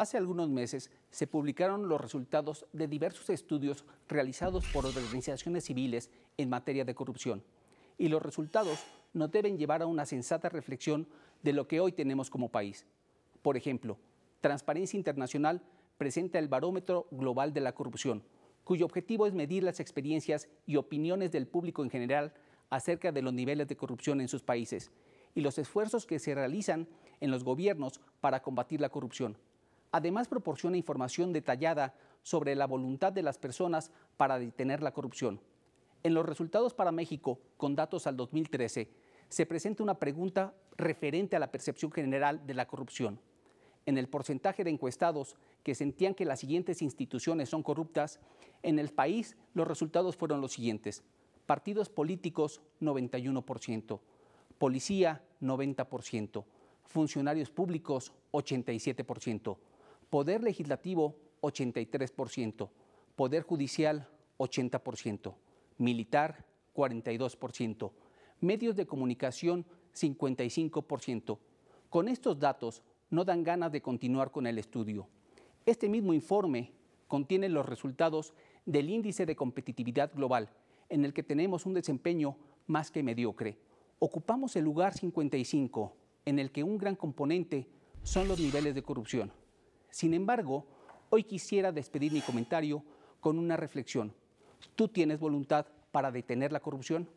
Hace algunos meses se publicaron los resultados de diversos estudios realizados por organizaciones civiles en materia de corrupción. Y los resultados nos deben llevar a una sensata reflexión de lo que hoy tenemos como país. Por ejemplo, Transparencia Internacional presenta el Barómetro Global de la Corrupción, cuyo objetivo es medir las experiencias y opiniones del público en general acerca de los niveles de corrupción en sus países y los esfuerzos que se realizan en los gobiernos para combatir la corrupción. Además, proporciona información detallada sobre la voluntad de las personas para detener la corrupción. En los resultados para México, con datos al 2013, se presenta una pregunta referente a la percepción general de la corrupción. En el porcentaje de encuestados que sentían que las siguientes instituciones son corruptas, en el país los resultados fueron los siguientes. Partidos políticos, 91%. Policía, 90%. Funcionarios públicos, 87%. Poder legislativo, 83%. Poder judicial, 80%. Militar, 42%. Medios de comunicación, 55%. Con estos datos no dan ganas de continuar con el estudio. Este mismo informe contiene los resultados del índice de competitividad global, en el que tenemos un desempeño más que mediocre. Ocupamos el lugar 55, en el que un gran componente son los niveles de corrupción. Sin embargo, hoy quisiera despedir mi comentario con una reflexión. ¿Tú tienes voluntad para detener la corrupción?